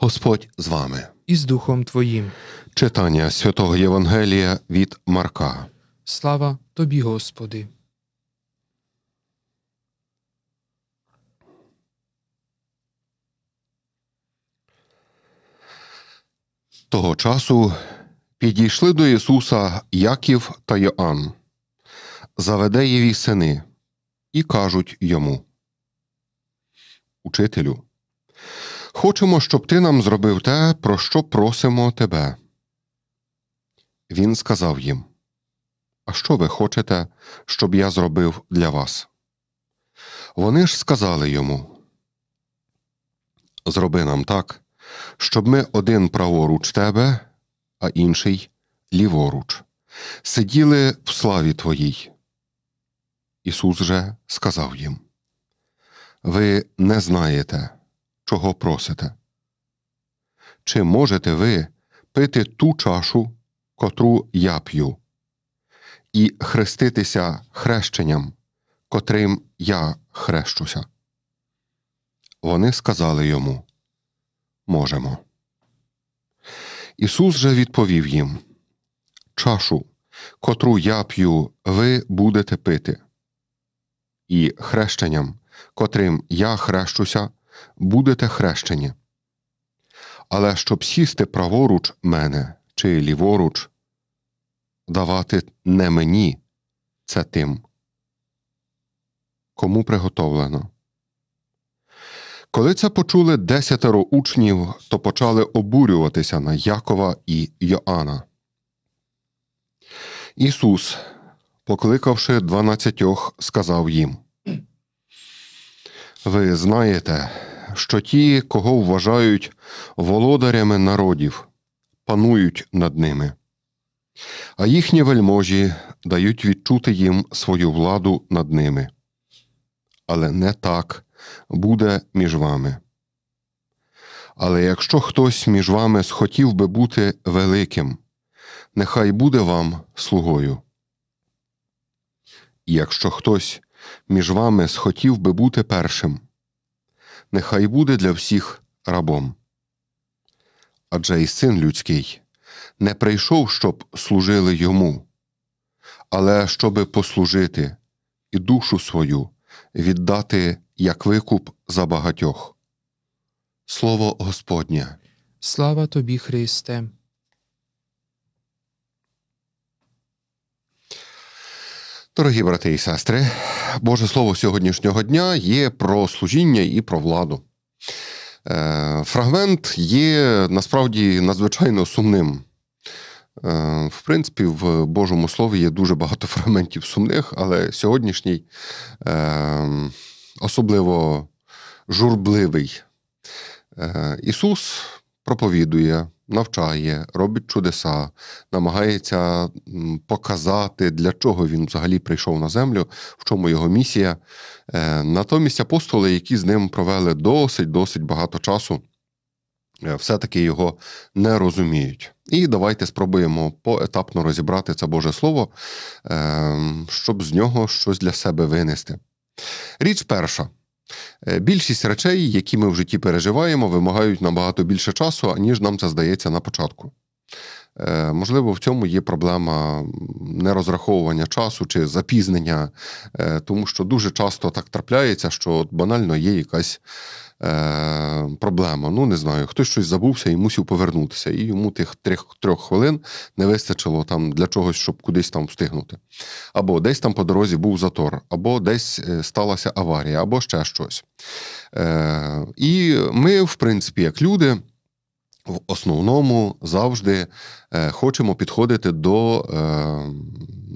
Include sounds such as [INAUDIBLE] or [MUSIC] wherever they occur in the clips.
Господь з вами і з Духом Твоїм. Читання святого Євангелія від Марка. Слава тобі, Господи. Того часу підійшли до Ісуса Яків та Йоанн, Заведеєві сини, і кажуть йому Учителю. Хочемо, щоб ти нам зробив те, про що просимо тебе. Він сказав їм А що ви хочете, щоб я зробив для вас? Вони ж сказали йому Зроби нам так, щоб ми один праворуч тебе, а інший ліворуч, сиділи в славі твоїй. Ісус же сказав їм Ви не знаєте чого просите. Чи можете ви пити ту чашу, котру я п'ю, і хреститися хрещенням, котрим я хрещуся? Вони сказали йому Можемо. Ісус же відповів їм Чашу, котру я п'ю, ви будете пити, і хрещенням, котрим я хрещуся, будете хрещені. Але щоб сісти праворуч мене чи ліворуч, давати не мені це тим, кому приготовлено. Коли це почули десятеро учнів, то почали обурюватися на Якова і Йоанна. Ісус, покликавши дванадцятьох, сказав їм Ви знаєте, що ті, кого вважають володарями народів, панують над ними, а їхні вельможі дають відчути їм свою владу над ними. Але не так буде між вами. Але якщо хтось між вами схотів би бути великим, нехай буде вам слугою. І якщо хтось між вами схотів би бути першим, нехай буде для всіх рабом. Адже і син людський не прийшов, щоб служили йому, але щоби послужити і душу свою віддати як викуп за багатьох. Слово Господнє. Слава тобі, Христе. Дорогі брати і сестри, Боже Слово сьогоднішнього дня є про служіння і про владу. Е, фрагмент є насправді надзвичайно сумним. Е, в принципі, в Божому слові є дуже багато [LAUGHS] фрагментів сумних, але сьогоднішній е, особливо журбливий. Ісус проповідує навчає, робить чудеса, намагається показати, для чого він взагалі прийшов на землю, в чому його місія. Е, натомість апостоли, які з ним провели досить-досить багато часу, е, все-таки його не розуміють. І давайте спробуємо поетапно розібрати це Боже Слово, ем, щоб з нього щось для себе винести. Річ перша. Е, більшість речей, які ми в житті переживаємо, вимагають набагато більше часу, ніж нам це здається на початку. Е, можливо, в цьому є проблема нерозраховування часу чи запізнення, е, тому що дуже часто так трапляється, що банально є якась е, проблема. Ну, не знаю, хтось щось забувся і мусив повернутися. І йому тих трьох трьох хвилин не вистачило там для чогось, щоб кудись там встигнути. Або десь там по дорозі був затор, або десь е, сталася аварія, або ще щось. Е, І ми, в принципі, як люди. В основному завжди Е, хочемо підходити до е,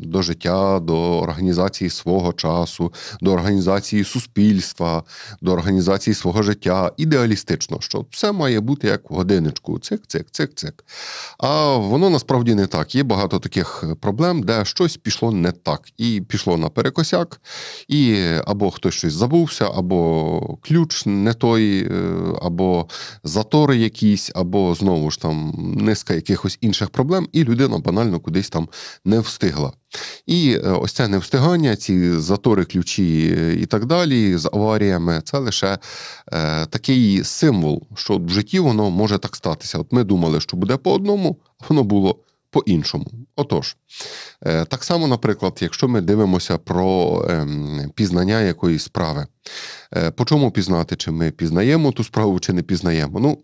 до життя, до організації свого часу, до організації суспільства, до організації свого життя ідеалістично, що все має бути як в годиночку. Цик, цик, цик, цик. А воно насправді не так. Є багато таких проблем, де щось пішло не так, і пішло на перекосяк. і або хтось щось забувся, або ключ не той, е, або затори якісь, або знову ж там низка якихось інших інших проблем, і людина банально кудись там не встигла. І е, ось це невстигання, ці затори, ключі е, і так далі з аваріями це лише е, такий символ, що в житті воно може так статися. От ми думали, що буде по одному, а воно було по-іншому. Отож, е, так само, наприклад, якщо ми дивимося про е, пізнання якоїсь справи, е, по чому пізнати, чи ми пізнаємо ту справу, чи не пізнаємо. Ну,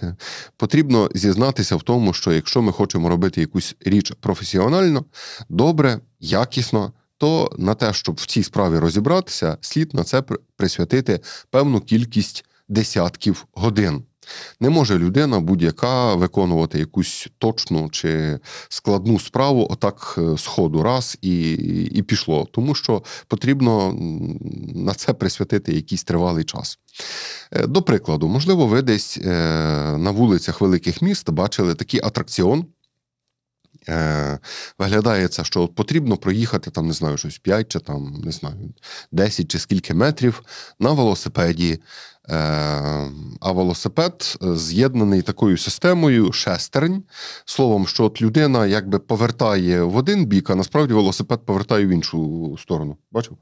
[LAUGHS] потрібно зізнатися в тому, що якщо ми хочемо робити якусь річ професіонально, добре, якісно, то на те, щоб в цій справі розібратися, слід на це присвятити певну кількість десятків годин. Не може людина будь-яка виконувати якусь точну чи складну справу, отак з е, ходу раз і, і пішло. Тому що потрібно на це присвятити якийсь тривалий час. Е, до прикладу, можливо, ви десь е, на вулицях великих міст бачили такий атракціон. Виглядає це, що потрібно проїхати там, не знаю, щось 5 чи там, не знаю, 10 чи скільки метрів на велосипеді Ем, а велосипед з'єднаний такою системою шестерень, словом, що от людина якби повертає в один бік, а насправді велосипед повертає в іншу сторону. Бачив?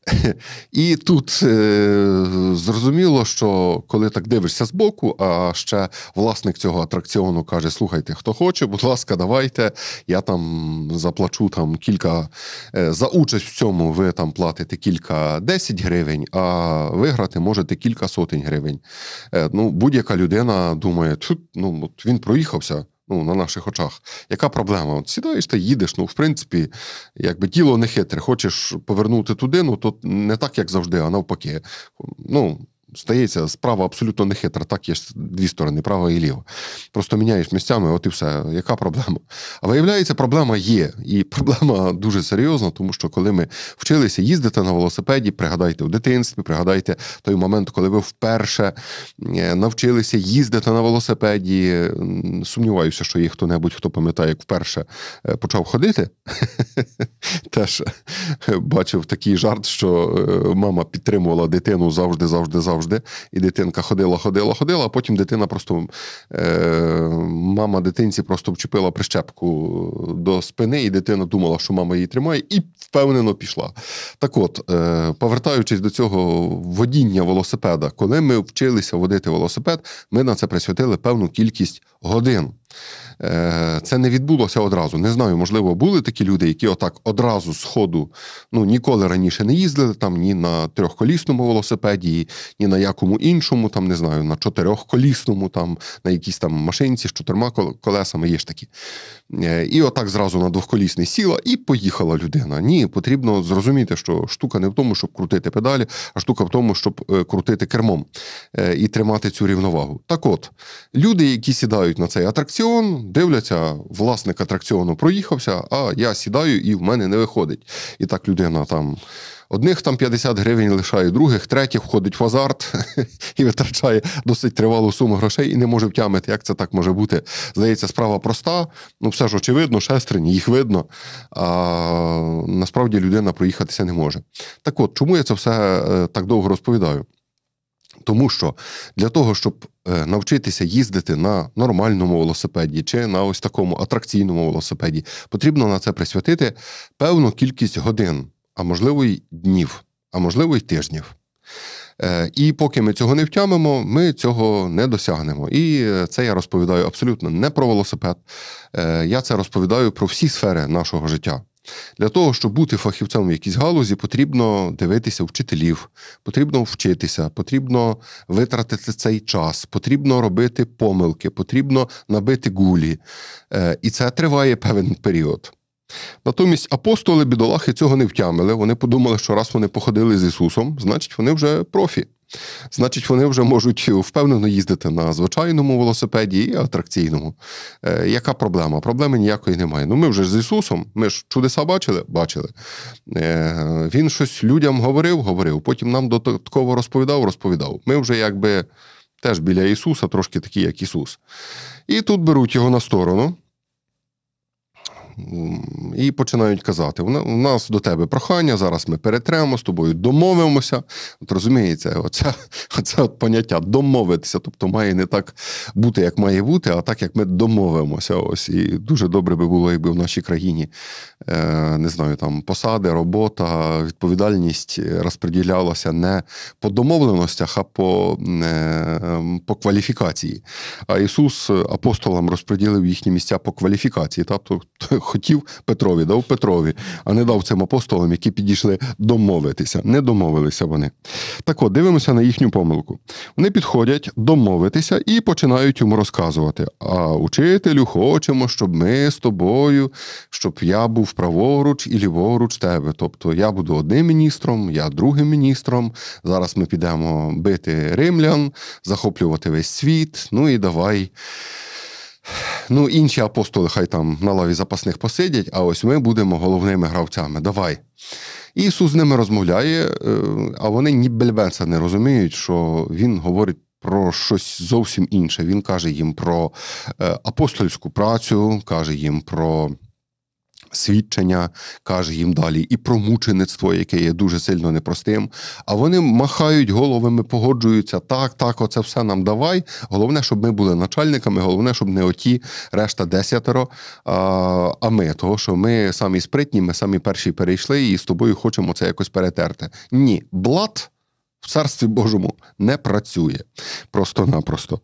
[LAUGHS] І тут е, зрозуміло, що коли так дивишся збоку, а ще власник цього атракціону каже: Слухайте, хто хоче, будь ласка, давайте. Я там заплачу там кілька е, за участь в цьому, ви там платите кілька 10 гривень, а виграти можете кілька сотень гривень. Е, ну, Будь-яка людина думає, ну, от він проїхався ну, на наших очах. Яка проблема? От Сідаєш та їдеш, ну, в принципі, якби тіло не хитре. Хочеш повернути туди, ну, то не так, як завжди, а навпаки. Ну, стається справа абсолютно не хитра. Так, є ж дві сторони, права і ліва. Просто міняєш місцями, от і все. Яка проблема? А виявляється, проблема є. І [LAUGHS] проблема дуже серйозна, тому що коли ми вчилися їздити на велосипеді, пригадайте в дитинстві, пригадайте той момент, коли ви вперше е, навчилися їздити на велосипеді. Сумніваюся, що є хто-небудь, хто пам'ятає, як вперше е, почав ходити. [LAUGHS] Теж е, бачив такий жарт, що мама підтримувала дитину завжди, завжди, завжди завжди. І дитинка ходила, ходила, ходила, а потім дитина просто е, мама дитинці просто вчепила прищепку до спини, і дитина думала, що мама її тримає, і впевнено пішла. Так от, е, повертаючись до цього водіння велосипеда, коли ми вчилися водити велосипед, ми на це присвятили певну кількість годин. Е, це не відбулося одразу. Не знаю, можливо, були такі люди, які отак одразу з ходу ну, ніколи раніше не їздили там ні на трьохколісному велосипеді, ні на якому іншому, там не знаю, на чотирьохколісному, там, на якійсь там машинці з чотирма колесами, є ж такі. Е, і отак зразу на двохколісний сіла і поїхала людина. Ні, потрібно зрозуміти, що штука не в тому, щоб крутити педалі, а штука в тому, щоб е, крутити кермом і тримати цю рівновагу. Так от, люди, які сідають на цей атракціон, атракціон, дивляться, власник атракціону проїхався, а я сідаю і в мене не виходить. І так людина там. Одних там 50 гривень лишає, других, третіх входить в азарт [LAUGHS] і витрачає досить тривалу суму грошей і не може втямити, як це так може бути. Здається, справа проста, ну все ж очевидно, шестерні, їх видно. А насправді людина проїхатися не може. Так от, чому я це все е, так довго розповідаю? Тому що для того, щоб е, навчитися їздити на нормальному велосипеді чи на ось такому атракційному велосипеді, потрібно на це присвятити певну кількість годин, а можливо й днів, а можливо й тижнів. Е, і поки ми цього не втямимо, ми цього не досягнемо. І е, це я розповідаю абсолютно не про велосипед. Я це розповідаю про всі сфери нашого життя. Для того, щоб бути фахівцем в якійсь галузі, потрібно дивитися вчителів, потрібно вчитися, потрібно витратити цей час, потрібно робити помилки, потрібно набити гулі. Е, і це триває певен період. Натомість апостоли бідолахи цього не втямили. Вони подумали, що раз вони походили з Ісусом, значить вони вже профі. Значить, вони вже можуть е, впевнено їздити на звичайному велосипеді і атракційному. Е, яка проблема? Проблеми ніякої немає. Ну ми вже з Ісусом, ми ж чудеса бачили? Бачили. Е, він щось людям говорив, говорив, потім нам додатково розповідав, розповідав. Ми вже якби теж біля Ісуса, трошки такі, як Ісус. І тут беруть його на сторону і починають казати: у нас до тебе прохання, зараз ми перетремо з тобою, домовимося. От розуміється, оце, оце [LAUGHS] от поняття домовитися, тобто має не так бути, як має бути, а так як ми домовимося. Ось і дуже добре би було, якби в нашій країні Е, не знаю, там посади, робота, відповідальність е, розподілялася не по домовленостях, а по е, ем, по кваліфікації. А Ісус апостолам розподілив їхні місця по кваліфікації. Тобто хотів Петрові, дав Петрові, а не дав цим апостолам, які підійшли домовитися. Не домовилися вони. Так от, дивимося на їхню помилку. Вони підходять домовитися і починають йому розказувати. А учителю, хочемо, щоб ми з тобою, щоб я був праворуч і ліворуч тебе. Тобто я буду одним міністром, я другим міністром. Зараз ми підемо бити римлян, захоплювати весь світ. Ну і давай. Ну, інші апостоли хай там на лаві запасних посидять, а ось ми будемо головними гравцями. Давай. І Ісус з ними розмовляє, е, а вони ні бельбенса не розуміють, що Він говорить. Про щось зовсім інше. Він каже їм про е, апостольську працю, каже їм про свідчення, каже їм далі, і про мучеництво, яке є дуже сильно непростим. А вони махають головами, погоджуються так, так, оце все нам давай. Головне, щоб ми були начальниками, головне, щоб не оті, решта десятеро. А, а ми, того, що ми самі спритні, ми самі перші перейшли і з тобою хочемо це якось перетерти. Ні, блат в царстві Божому не працює просто-напросто.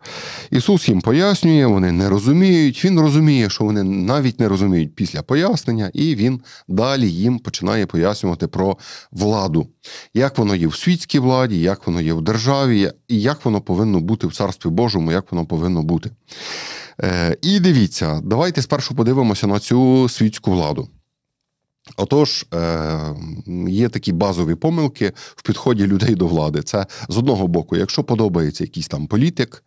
Ісус їм пояснює, вони не розуміють. Він розуміє, що вони навіть не розуміють після пояснення, і він далі їм починає пояснювати про владу, як воно є в світській владі, як воно є в державі, і як воно повинно бути в царстві Божому, як воно повинно бути. Е, і дивіться, давайте спершу подивимося на цю світську владу. Отож, е, є такі базові помилки в підході людей до влади. Це з одного боку, якщо подобається якийсь там політик,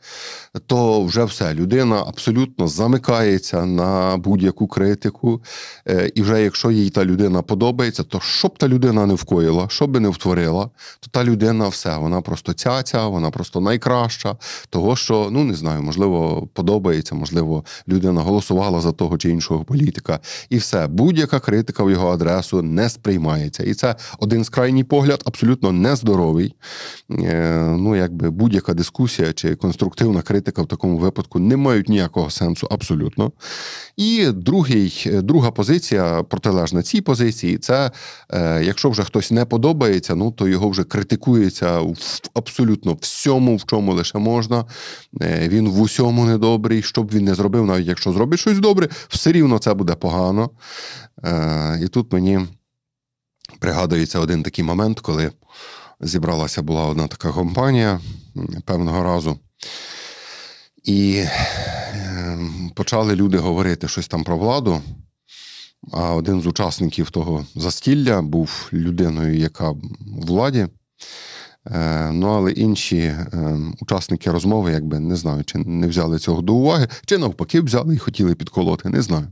то вже все людина абсолютно замикається на будь-яку критику. Е, і вже якщо їй та людина подобається, то що б та людина не вкоїла, що би не втворила, то та людина все, вона просто цяця, вона просто найкраща, того що ну не знаю, можливо, подобається, можливо, людина голосувала за того чи іншого політика, і все, будь-яка критика в його адресу не сприймається. І це один з крайній погляд, абсолютно нездоровий. Е, ну, якби будь-яка дискусія чи конструктивна критика в такому випадку не мають ніякого сенсу абсолютно. І другий, е, друга позиція протилежна цій позиції це е, якщо вже хтось не подобається, ну то його вже критикується в абсолютно всьому, в чому лише можна. Він в усьому недобрий, що б він не зробив, навіть якщо зробить щось добре, все рівно це буде погано. Е, і тут мені пригадується один такий момент, коли зібралася була одна така компанія певного разу. І ем, почали люди говорити щось там про владу. А один з учасників того застілля був людиною, яка в владі. Е, ну, але інші ем, учасники розмови, якби не знаю, чи не взяли цього до уваги, чи навпаки, взяли і хотіли підколоти, не знаю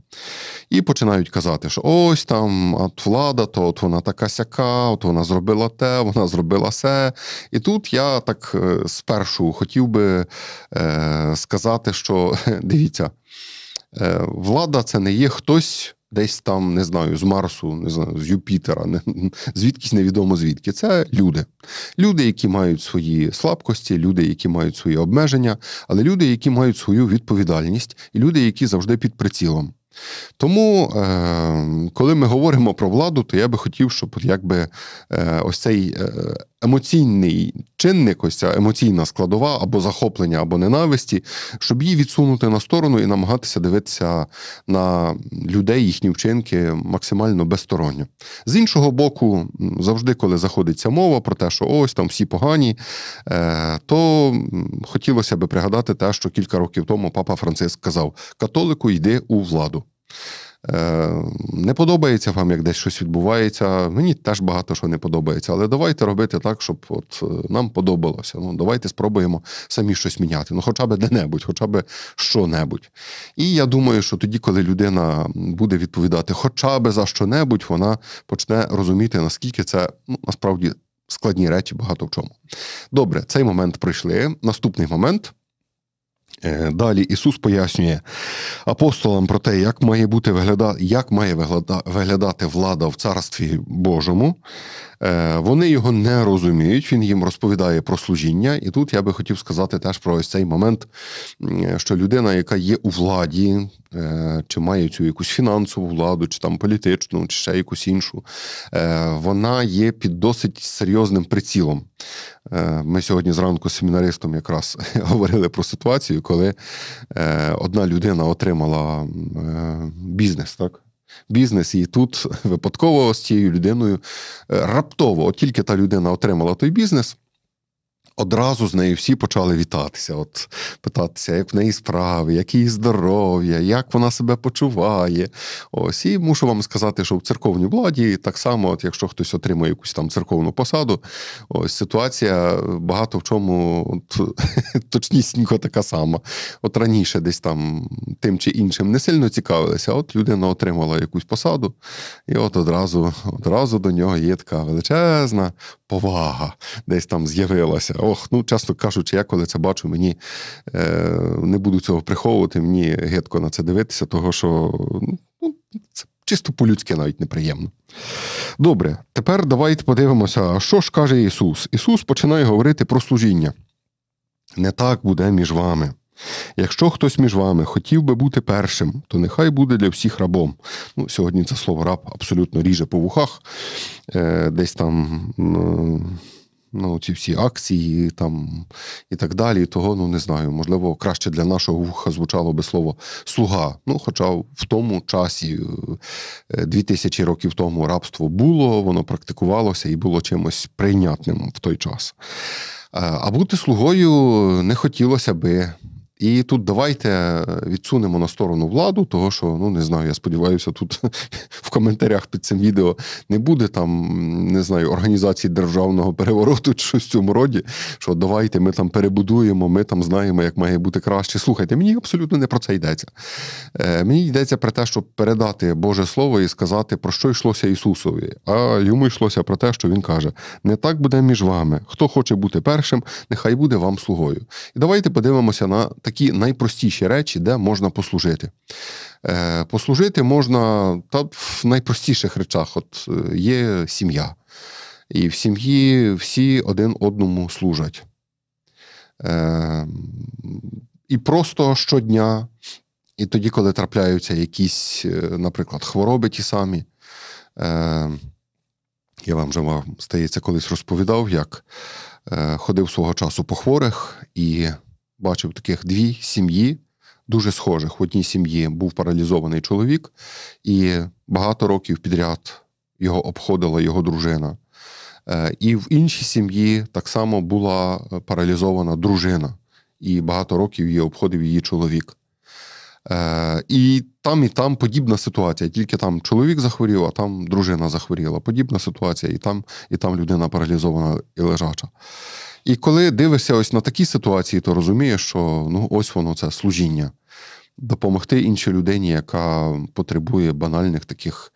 і починають казати, що ось там от влада, то от вона така сяка, от вона зробила те, вона зробила се. І тут я так е, спершу хотів би е, сказати, що [LAUGHS] дивіться, е, влада це не є хтось. Десь там, не знаю, з Марсу, не знаю, з Юпітера, не, звідкись невідомо звідки. Це люди. Люди, які мають свої слабкості, люди, які мають свої обмеження, але люди, які мають свою відповідальність, і люди, які завжди під прицілом. Тому, е, коли ми говоримо про владу, то я би хотів, щоб якби е, ось цей е, емоційний чинник, ось ця емоційна складова або захоплення, або ненависті, щоб її відсунути на сторону і намагатися дивитися на людей, їхні вчинки максимально безсторонньо. З іншого боку, завжди, коли заходиться мова про те, що ось там всі погані, е, то хотілося би пригадати те, що кілька років тому папа Франциск казав: католику йди у владу. Е, не подобається вам, як десь щось відбувається. Мені теж багато що не подобається, але давайте робити так, щоб от е, нам подобалося. Ну, Давайте спробуємо самі щось міняти. Ну, хоча б де-небудь, хоча б що-небудь. І я думаю, що тоді, коли людина буде відповідати хоча б за що-небудь, вона почне розуміти, наскільки це ну, насправді складні речі багато в чому. Добре, цей момент пройшли. Наступний момент. Е, далі Ісус пояснює апостолам про те, як має бути вигляда... як має виглядати влада в Царстві Божому. Е, вони його не розуміють. Він їм розповідає про служіння, і тут я би хотів сказати теж про ось цей момент, що людина, яка є у владі, е, чи має цю якусь фінансову владу, чи там політичну, чи ще якусь іншу, е, вона є під досить серйозним прицілом. Ми сьогодні зранку з семінаристом якраз [LAUGHS] говорили про ситуацію, коли одна людина отримала бізнес, так бізнес, і тут випадково з цією людиною е, раптово, от тільки та людина отримала той бізнес. Одразу з нею всі почали вітатися, от питатися, як в неї справи, як її здоров'я, як вона себе почуває. Ось і мушу вам сказати, що в церковній владі так само, от якщо хтось отримує якусь там церковну посаду, ось ситуація багато в чому от, [LAUGHS] точнісінько така сама. От раніше десь там тим чи іншим не сильно цікавилися, от людина отримала якусь посаду, і от одразу, одразу до нього є така величезна повага десь там з'явилася. Ох, ну часто кажучи, я коли це бачу, мені е, не буду цього приховувати, мені гидко на це дивитися, того що ну, ну це чисто по-людськи навіть неприємно. Добре, тепер давайте подивимося, що ж каже Ісус. Ісус починає говорити про служіння. Не так буде між вами. Якщо хтось між вами хотів би бути першим, то нехай буде для всіх рабом. Ну, Сьогодні це слово раб абсолютно ріже по вухах, Е, десь там. Ну, ці всі акції там і так далі. Того ну не знаю. Можливо, краще для нашого вуха звучало би слово слуга. Ну, хоча в тому часі, 2000 е, років тому, рабство було, воно практикувалося і було чимось прийнятним в той час. Е, а бути слугою не хотілося би. І тут давайте е, відсунемо на сторону владу, того що ну не знаю, я сподіваюся, тут в коментарях під цим відео не буде там, не знаю, організації державного перевороту чи щось в цьому роді, що давайте ми там перебудуємо, ми там знаємо, як має бути краще. Слухайте, мені абсолютно не про це йдеться. Е, Мені йдеться про те, щоб передати Боже Слово і сказати, про що йшлося Ісусові, а йому йшлося про те, що Він каже: не так буде між вами. Хто хоче бути першим, нехай буде вам слугою. І давайте подивимося на такі найпростіші речі, де можна послужити. Е, послужити можна та в найпростіших речах, от е, є сім'я. І в сім'ї всі один одному служать. Е, і просто щодня, і тоді, коли трапляються якісь, наприклад, хвороби ті самі. Я вам вже вам, колись розповідав, як ходив свого часу по хворих і бачив таких дві сім'ї дуже схожих. В одній сім'ї був паралізований чоловік, і багато років підряд його обходила його дружина. Е, і в іншій сім'ї так само була е, паралізована дружина, і багато років її обходив її чоловік. Е, і там і там подібна ситуація. Тільки там чоловік захворів, а там дружина захворіла. Подібна ситуація, і там і там людина паралізована і лежача. І коли дивишся ось на такі ситуації, то розумієш, що ну ось воно це служіння. Допомогти іншій людині, яка потребує банальних таких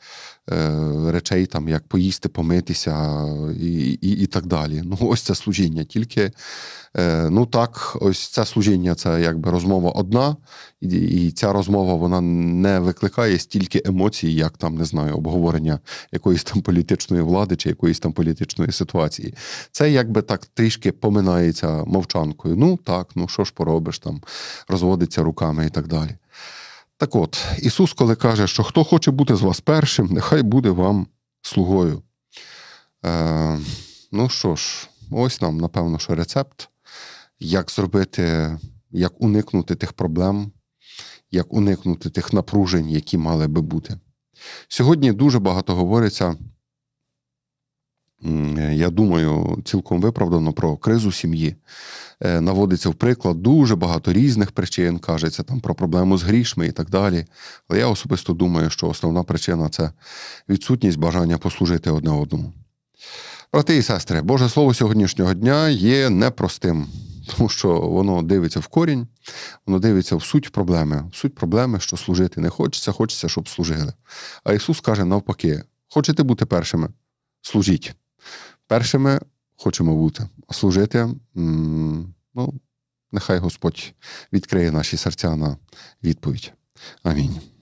Е, речей, там, як поїсти, помитися і і, і так далі. Ну, Ось це служіння. Тільки е, ну так, ось це служіння це якби розмова одна, і, і ця розмова вона не викликає стільки емоцій, як там, не знаю, обговорення якоїсь там політичної влади чи якоїсь там політичної ситуації. Це якби так трішки поминається мовчанкою. Ну так, ну що ж поробиш, там, розводиться руками і так далі. Так от, Ісус, коли каже, що хто хоче бути з вас першим, нехай буде вам слугою. Е, Ну що ж, ось нам, напевно, що рецепт, як зробити, як уникнути тих проблем, як уникнути тих напружень, які мали би бути. Сьогодні дуже багато говориться, я думаю, цілком виправдано про кризу сім'ї. Е, наводиться в приклад дуже багато різних причин, кажеться там про проблему з грішми і так далі. Але я особисто думаю, що основна причина це відсутність бажання послужити одне одному. Брати і сестри, Боже Слово сьогоднішнього дня є непростим, тому що воно дивиться в корінь, воно дивиться в суть проблеми. В суть проблеми, що служити не хочеться, хочеться, щоб служили. А Ісус каже навпаки: хочете бути першими? Служіть. Першими хочемо бути. А служити, ну, нехай Господь відкриє наші серця на відповідь. Амінь.